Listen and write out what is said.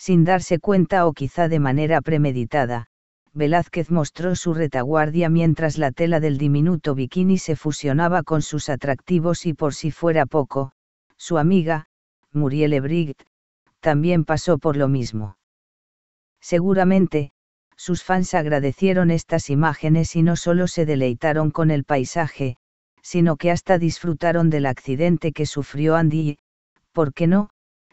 Sin darse cuenta o quizá de manera premeditada, Velázquez mostró su retaguardia mientras la tela del diminuto bikini se fusionaba con sus atractivos y por si fuera poco, su amiga, Muriel Ebrigt, también pasó por lo mismo. Seguramente, sus fans agradecieron estas imágenes y no solo se deleitaron con el paisaje, sino que hasta disfrutaron del accidente que sufrió Andy y, ¿por qué no?,